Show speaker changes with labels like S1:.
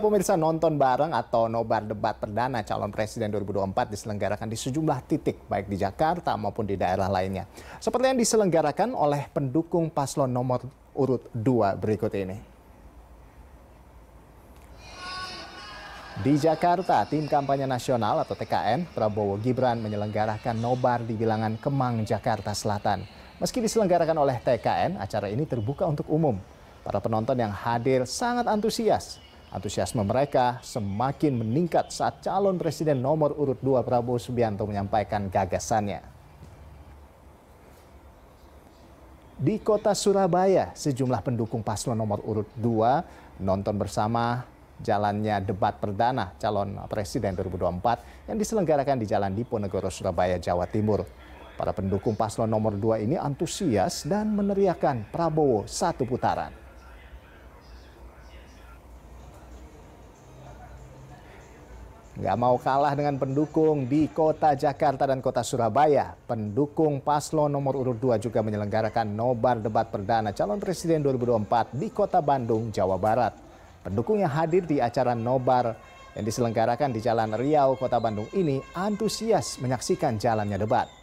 S1: Pemirsa nonton bareng atau nobar debat perdana calon presiden 2024 diselenggarakan di sejumlah titik baik di Jakarta maupun di daerah lainnya. Seperti yang diselenggarakan oleh pendukung paslon nomor urut 2 berikut ini. Di Jakarta, tim kampanye nasional atau TKN Prabowo Gibran menyelenggarakan nobar di bilangan Kemang, Jakarta Selatan. Meski diselenggarakan oleh TKN, acara ini terbuka untuk umum. Para penonton yang hadir sangat antusias Antusiasme mereka semakin meningkat saat calon presiden nomor urut 2 Prabowo Subianto menyampaikan gagasannya. Di kota Surabaya, sejumlah pendukung paslon nomor urut 2 nonton bersama jalannya debat perdana calon presiden 2024 yang diselenggarakan di Jalan Diponegoro, Surabaya, Jawa Timur. Para pendukung paslon nomor 2 ini antusias dan meneriakan Prabowo satu putaran. Nggak mau kalah dengan pendukung di kota Jakarta dan kota Surabaya. Pendukung paslon nomor urut 2 juga menyelenggarakan nobar debat perdana calon presiden 2024 di kota Bandung, Jawa Barat. Pendukung yang hadir di acara nobar yang diselenggarakan di Jalan Riau, kota Bandung ini antusias menyaksikan jalannya debat.